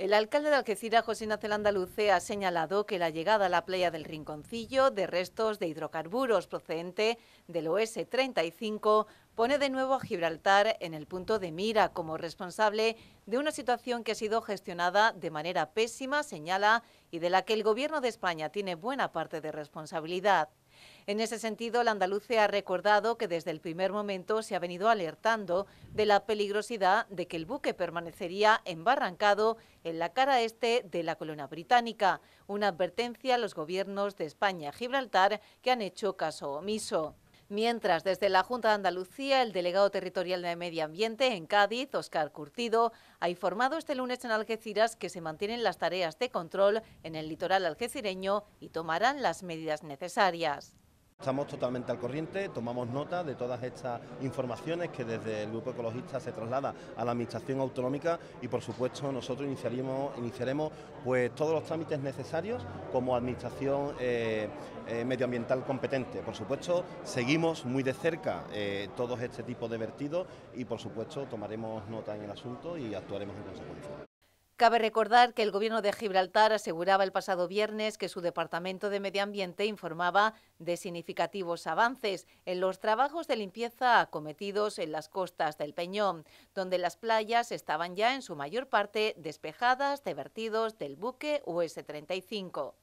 El alcalde de Algeciras, José Nacel Andaluce, ha señalado que la llegada a la playa del Rinconcillo de restos de hidrocarburos procedente del OS-35 pone de nuevo a Gibraltar en el punto de mira como responsable de una situación que ha sido gestionada de manera pésima, señala, y de la que el Gobierno de España tiene buena parte de responsabilidad. En ese sentido, la Andaluce ha recordado que desde el primer momento se ha venido alertando de la peligrosidad de que el buque permanecería embarrancado en la cara este de la colonia británica, una advertencia a los gobiernos de España y Gibraltar que han hecho caso omiso. Mientras, desde la Junta de Andalucía, el delegado territorial de Medio Ambiente en Cádiz, Oscar Curtido, ha informado este lunes en Algeciras que se mantienen las tareas de control en el litoral algecireño y tomarán las medidas necesarias. Estamos totalmente al corriente, tomamos nota de todas estas informaciones que desde el Grupo Ecologista se traslada a la Administración Autonómica y por supuesto nosotros iniciaremos, iniciaremos pues, todos los trámites necesarios como Administración eh, eh, Medioambiental competente. Por supuesto seguimos muy de cerca eh, todos este tipo de vertidos y por supuesto tomaremos nota en el asunto y actuaremos en consecuencia. Cabe recordar que el Gobierno de Gibraltar aseguraba el pasado viernes que su Departamento de Medio Ambiente informaba de significativos avances en los trabajos de limpieza acometidos en las costas del Peñón, donde las playas estaban ya en su mayor parte despejadas de vertidos del buque US-35.